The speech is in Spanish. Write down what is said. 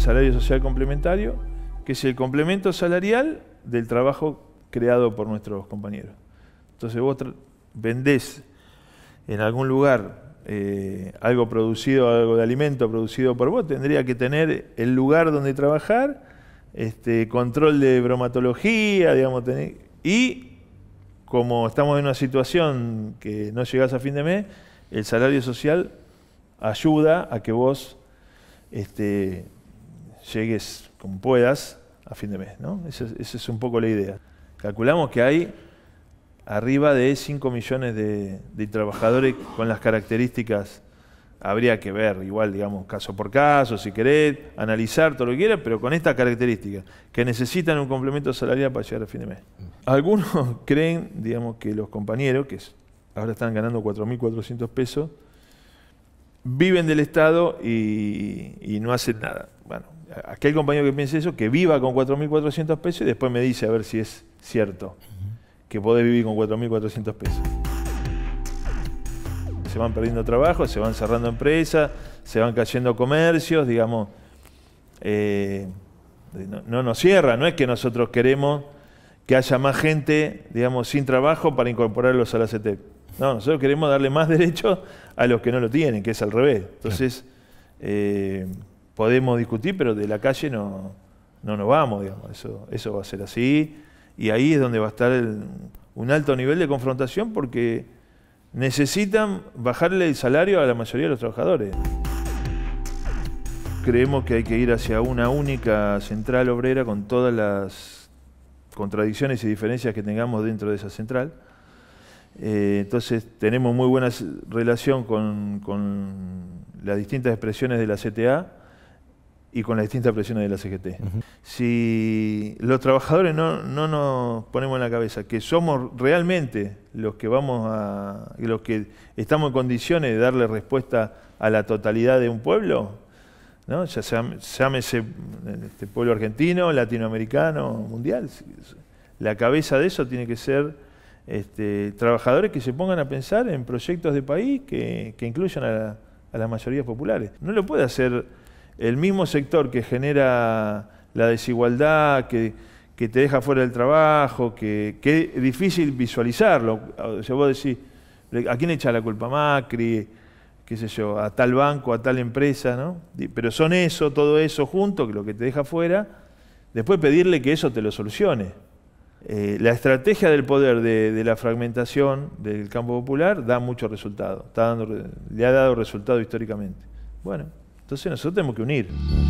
salario social complementario, que es el complemento salarial del trabajo creado por nuestros compañeros. Entonces vos vendés en algún lugar eh, algo producido, algo de alimento producido por vos, tendría que tener el lugar donde trabajar, este, control de bromatología, digamos, tener y como estamos en una situación que no llegás a fin de mes, el salario social ayuda a que vos este, llegues como puedas a fin de mes. ¿no? Esa, es un poco la idea. Calculamos que hay arriba de 5 millones de, trabajadores con las características. Habría que ver, igual, digamos, caso por caso, si querés, analizar todo lo que quieras, pero con estas características, que necesitan un complemento salarial para llegar a fin de mes. Algunos creen, digamos, que los compañeros, que ahora están ganando 4.400 pesos, viven del Estado y no hacen nada aquel compañero que piense eso, que viva con 4.400 pesos y después me dice a ver si es cierto que podés vivir con 4.400 pesos. Se van perdiendo trabajos, se van cerrando empresas, se van cayendo comercios, digamos. Eh, no, nos cierra, no es que nosotros queremos que haya más gente, digamos, sin trabajo para incorporarlos a la CT. No, nosotros queremos darle más derechos a los que no lo tienen, que es al revés. Entonces, eh, podemos discutir, pero de la calle no, no nos vamos, Eso, eso va a ser así. Y ahí es donde va a estar un alto nivel de confrontación porque necesitan bajarle el salario a la mayoría de los trabajadores. Creemos que hay que ir hacia una única central obrera con todas las contradicciones y diferencias que tengamos dentro de esa central. Eh, entonces tenemos muy buena relación con las distintas expresiones de la CTA, y con las distintas presiones de la CGT. Si los trabajadores no, nos ponemos en la cabeza que somos realmente los que vamos a, los que estamos en condiciones de darle respuesta a la totalidad de un pueblo, ¿no? ya sea, llámese este pueblo argentino, latinoamericano, mundial, la cabeza de eso tiene que ser este, trabajadores que se pongan a pensar en proyectos de país que, incluyan a, a las mayorías populares. No lo puede hacer el mismo sector que genera la desigualdad, que, te deja fuera del trabajo, que, es difícil visualizarlo. O vos decís, ¿a quién echa la culpa Macri? ¿Qué sé yo? A tal banco, a tal empresa, ¿no? Pero son eso, todo eso junto, lo que te deja fuera. Después pedirle que eso te lo solucione. Eh, la estrategia del poder de, la fragmentación del campo popular da mucho resultado, está dando, le ha dado resultado históricamente. Bueno, entonces nosotros tenemos que unir.